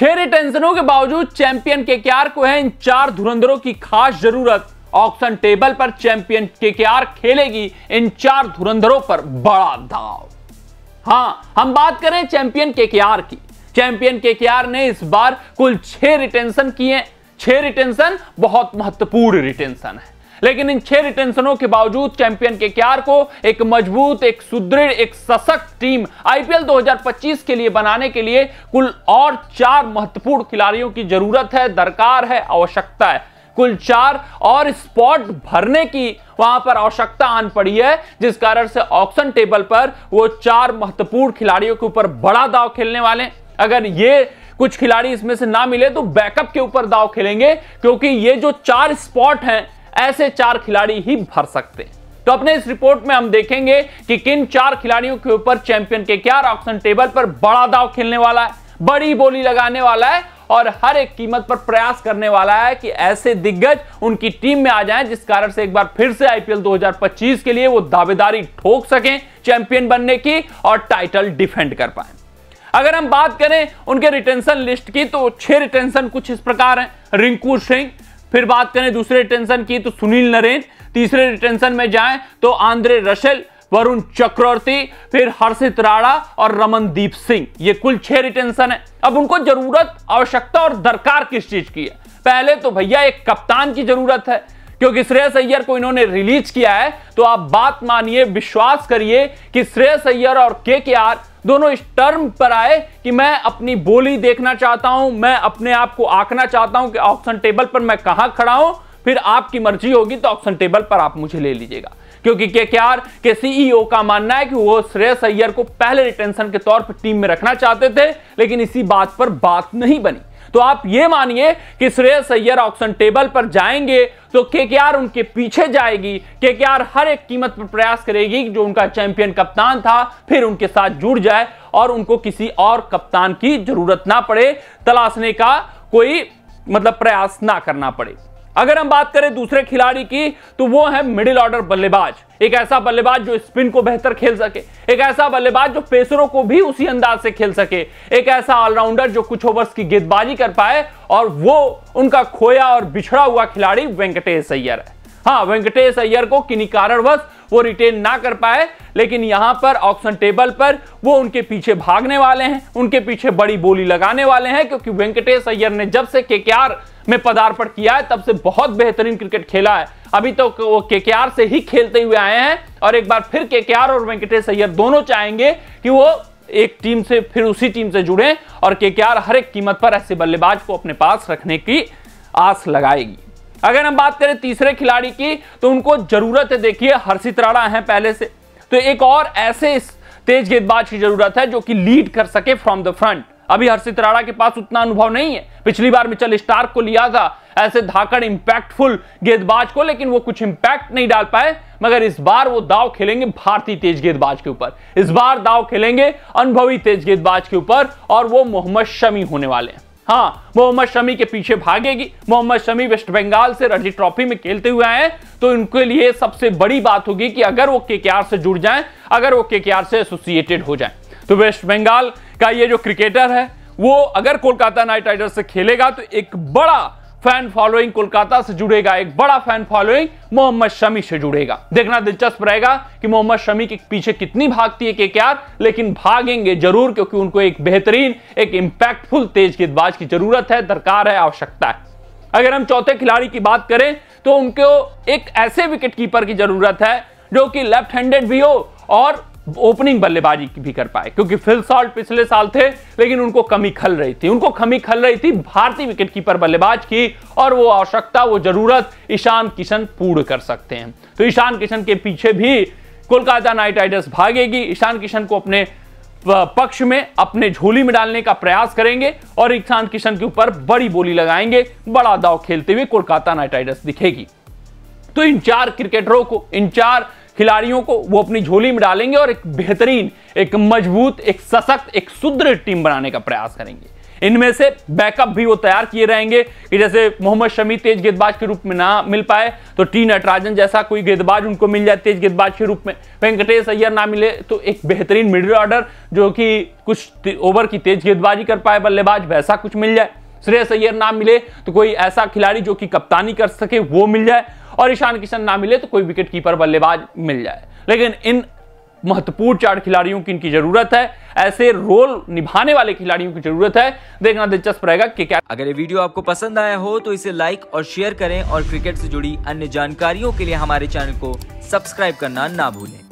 छह रिटेंशनों के बावजूद चैंपियन केकेआर को है इन चार धुरंधरों की खास जरूरत ऑक्शन टेबल पर चैंपियन केकेआर खेलेगी इन चार धुरंधरों पर बड़ा दाव हां हम बात करें चैंपियन केकेआर की चैंपियन केकेआर ने इस बार कुल छह रिटेंशन किए छह रिटेंशन बहुत महत्वपूर्ण रिटेंशन है लेकिन इन छह रिटेंशनों के बावजूद चैंपियन के क्यार को एक मजबूत एक सुदृढ़ एक सशक्त टीम आईपीएल 2025 के लिए बनाने के लिए कुल और चार महत्वपूर्ण खिलाड़ियों की जरूरत है दरकार है आवश्यकता है कुल चार और स्पॉट भरने की वहां पर आवश्यकता आन पड़ी है जिस कारण से ऑक्शन टेबल पर वो चार महत्वपूर्ण खिलाड़ियों के ऊपर बड़ा दाव खेलने वाले अगर ये कुछ खिलाड़ी इसमें से ना मिले तो बैकअप के ऊपर दाव खेलेंगे क्योंकि ये जो चार स्पॉट हैं ऐसे चार खिलाड़ी ही भर सकते हैं तो अपने इस रिपोर्ट में हम देखेंगे कि किन चार खिलाड़ियों के ऊपर चैंपियन के क्या ऑप्शन टेबल पर बड़ा दाव खेलने वाला है बड़ी बोली लगाने वाला है और हर एक कीमत पर प्रयास करने वाला है कि ऐसे दिग्गज उनकी टीम में आ जाएं जिस कारण से एक बार फिर से आईपीएल 2025 के लिए वो दावेदारी ठोक सकें चैंपियन बनने की और टाइटल डिफेंड कर पाए अगर हम बात करें उनके रिटेंशन लिस्ट की तो छह रिटेंशन कुछ इस प्रकार है रिंकू सिंह फिर बात करें दूसरे रिटेंशन की तो सुनील नरेंद्र तीसरे रिटेंशन में जाएं तो आंद्रे रशेल वरुण चक्रवर्ती फिर हर्षित राणा और रमनदीप सिंह ये कुल छह रिटेंशन है अब उनको जरूरत आवश्यकता और दरकार किस चीज की है पहले तो भैया एक कप्तान की जरूरत है क्योंकि श्रेयस अय्यर को इन्होंने रिलीज किया है तो आप बात मानिए विश्वास करिए कि श्रेयस अय्यर और के के आर दोनों इस टर्म पर आए कि मैं अपनी बोली देखना चाहता हूं मैं अपने आप को आंकना चाहता हूं कि ऑप्शन टेबल पर मैं कहां खड़ा हूं फिर आपकी मर्जी होगी तो ऑप्शन टेबल पर आप मुझे ले लीजिएगा क्योंकि के के के सीईओ e का मानना है कि वो श्रेय सैयर को पहले रिटेंशन के तौर पर टीम में रखना चाहते थे लेकिन इसी बात पर बात नहीं बनी तो आप ये मानिए कि श्रेयस सैयर ऑक्शन टेबल पर जाएंगे तो केकेआर उनके पीछे जाएगी केकेआर हर एक कीमत पर प्रयास करेगी जो उनका चैंपियन कप्तान था फिर उनके साथ जुड़ जाए और उनको किसी और कप्तान की जरूरत ना पड़े तलाशने का कोई मतलब प्रयास ना करना पड़े अगर हम बात करें दूसरे खिलाड़ी की तो वो है मिडिल ऑर्डर बल्लेबाज एक ऐसा बल्लेबाज जो स्पिन को बेहतर खेल सके एक ऐसा बल्लेबाज जो पेसरों को भी उसी अंदाज से खेल सके एक ऐसा ऑलराउंडर जो कुछ ओवर्स की गेंदबाजी कर पाए और वो उनका खोया और बिछड़ा हुआ खिलाड़ी वेंकटेश सैयर है हाँ वेंकटेश अय्यर को किन्हीं कारणवश वो रिटेन ना कर पाए लेकिन यहां पर ऑप्शन टेबल पर वो उनके पीछे भागने वाले हैं उनके पीछे बड़ी बोली लगाने वाले हैं क्योंकि वेंकटेश अय्यर ने जब से केकेआर में पदार्पण किया है तब से बहुत बेहतरीन क्रिकेट खेला है अभी तो वो केकेआर से ही खेलते हुए आए हैं और एक बार फिर केकेआर और वेंकटेश अय्यर दोनों चाहेंगे कि वो एक टीम से फिर उसी टीम से जुड़े और केकेआर हर एक कीमत पर ऐसे बल्लेबाज को अपने पास रखने की आस लगाएगी अगर हम बात करें तीसरे खिलाड़ी की तो उनको जरूरत है देखिए हर्षित राणा है पहले से तो एक और ऐसे तेज गेंदबाज की जरूरत है जो कि लीड कर सके फ्रॉम द फ्रंट अभी हर्षित राणा के पास उतना अनुभव नहीं है पिछली बार मिचल स्टार्क को लिया था ऐसे धाकड़ इंपैक्टफुल गेंदबाज को लेकिन वो कुछ इंपैक्ट नहीं डाल पाए मगर इस बार वो दाव खेलेंगे भारतीय तेज गेंदबाज के ऊपर इस बार दाव खेलेंगे अनुभवी तेज गेंदबाज के ऊपर और वो मोहम्मद शमी होने वाले हैं हाँ मोहम्मद शमी के पीछे भागेगी मोहम्मद शमी वेस्ट बंगाल से रणजी ट्रॉफी में खेलते हुए आए तो इनके लिए सबसे बड़ी बात होगी कि अगर वो के से जुड़ जाए अगर वो के से एसोसिएटेड हो जाए तो वेस्ट बंगाल का ये जो क्रिकेटर है वो अगर कोलकाता नाइट राइडर्स से खेलेगा तो एक बड़ा फैन फॉलोइंग कोलकाता से जुड़ेगा एक बड़ा फैन फॉलोइंग मोहम्मद शमी से जुड़ेगा देखना दिलचस्प रहेगा कि मोहम्मद शमी के पीछे कितनी भागती है के क्यार लेकिन भागेंगे जरूर क्योंकि उनको एक बेहतरीन एक इंपैक्टफुल तेज गेंदबाज की जरूरत है दरकार है आवश्यकता है अगर हम चौथे खिलाड़ी की बात करें तो उनको एक ऐसे विकेट कीपर की जरूरत है जो कि लेफ्ट हैंडेड भी हो और ओपनिंग बल्लेबाजी भी कर पाए क्योंकि फिल सॉल्ट पिछले साल थे लेकिन उनको कमी खल रही थी उनको कमी खल रही थी भारतीय विकेट कीपर बल्लेबाज की और वो आवश्यकता वो जरूरत ईशान किशन पूर्ण कर सकते हैं तो ईशान किशन के पीछे भी कोलकाता नाइट राइडर्स भागेगी ईशान किशन को अपने पक्ष में अपने झोली में डालने का प्रयास करेंगे और ईशान किशन के ऊपर बड़ी बोली लगाएंगे बड़ा दाव खेलते हुए कोलकाता नाइट राइडर्स दिखेगी तो इन चार क्रिकेटरों को इन चार खिलाड़ियों को वो अपनी झोली में डालेंगे और एक बेहतरीन एक मजबूत एक सशक्त एक सुदृढ़ टीम बनाने का प्रयास करेंगे इनमें से बैकअप भी वो तैयार किए रहेंगे कि जैसे मोहम्मद शमी तेज गेंदबाज के रूप में ना मिल पाए तो टी नटराजन जैसा कोई गेंदबाज उनको मिल जाए तेज गेंदबाज के रूप में वेंकटेश अय्यर ना मिले तो एक बेहतरीन मिडिल ऑर्डर जो कि कुछ ओवर की तेज गेंदबाजी कर पाए बल्लेबाज वैसा कुछ मिल जाए श्रेयस अय्यर ना मिले तो कोई ऐसा खिलाड़ी जो कि कप्तानी कर सके वो मिल जाए और ईशान किशन ना मिले तो कोई विकेट कीपर बल्लेबाज मिल जाए लेकिन इन महत्वपूर्ण चार खिलाड़ियों की इनकी जरूरत है ऐसे रोल निभाने वाले खिलाड़ियों की जरूरत है देखना दिलचस्प रहेगा कि क्या अगर ये वीडियो आपको पसंद आया हो तो इसे लाइक और शेयर करें और क्रिकेट से जुड़ी अन्य जानकारियों के लिए हमारे चैनल को सब्सक्राइब करना ना भूलें